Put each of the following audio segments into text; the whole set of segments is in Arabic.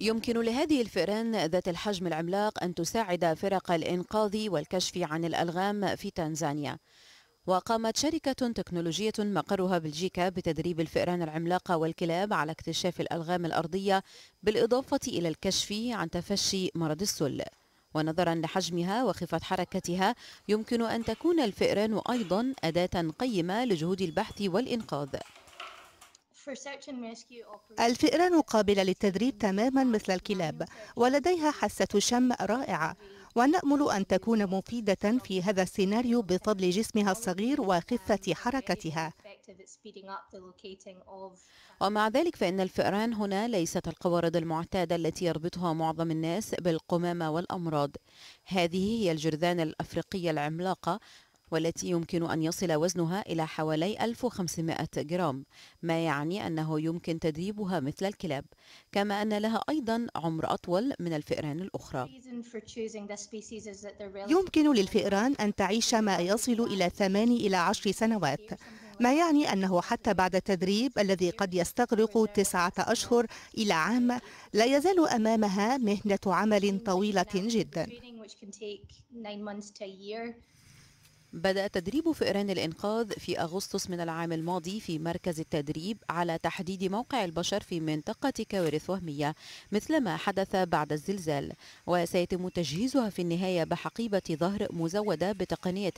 يمكن لهذه الفئران ذات الحجم العملاق أن تساعد فرق الإنقاذ والكشف عن الألغام في تنزانيا وقامت شركة تكنولوجية مقرها بلجيكا بتدريب الفئران العملاقة والكلاب على اكتشاف الألغام الأرضية بالإضافة إلى الكشف عن تفشي مرض السل ونظرا لحجمها وخفة حركتها يمكن أن تكون الفئران أيضا أداة قيمة لجهود البحث والإنقاذ الفئران قابلة للتدريب تماما مثل الكلاب ولديها حاسة شم رائعة ونأمل أن تكون مفيدة في هذا السيناريو بفضل جسمها الصغير وخفة حركتها ومع ذلك فإن الفئران هنا ليست القوارض المعتادة التي يربطها معظم الناس بالقمامة والأمراض هذه هي الجرذان الأفريقية العملاقة والتي يمكن أن يصل وزنها إلى حوالي 1500 جرام ما يعني أنه يمكن تدريبها مثل الكلاب كما أن لها أيضا عمر أطول من الفئران الأخرى يمكن للفئران أن تعيش ما يصل إلى 8 إلى 10 سنوات ما يعني أنه حتى بعد التدريب الذي قد يستغرق تسعة أشهر إلى عام لا يزال أمامها مهنة عمل طويلة جدا بدأ تدريب فئران الإنقاذ في أغسطس من العام الماضي في مركز التدريب على تحديد موقع البشر في منطقة كوارث وهمية مثل ما حدث بعد الزلزال وسيتم تجهيزها في النهاية بحقيبة ظهر مزودة بتقنية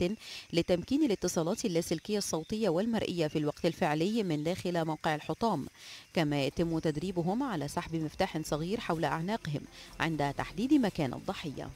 لتمكين الاتصالات اللاسلكية الصوتية والمرئية في الوقت الفعلي من داخل موقع الحطام كما يتم تدريبهم على سحب مفتاح صغير حول أعناقهم عند تحديد مكان الضحية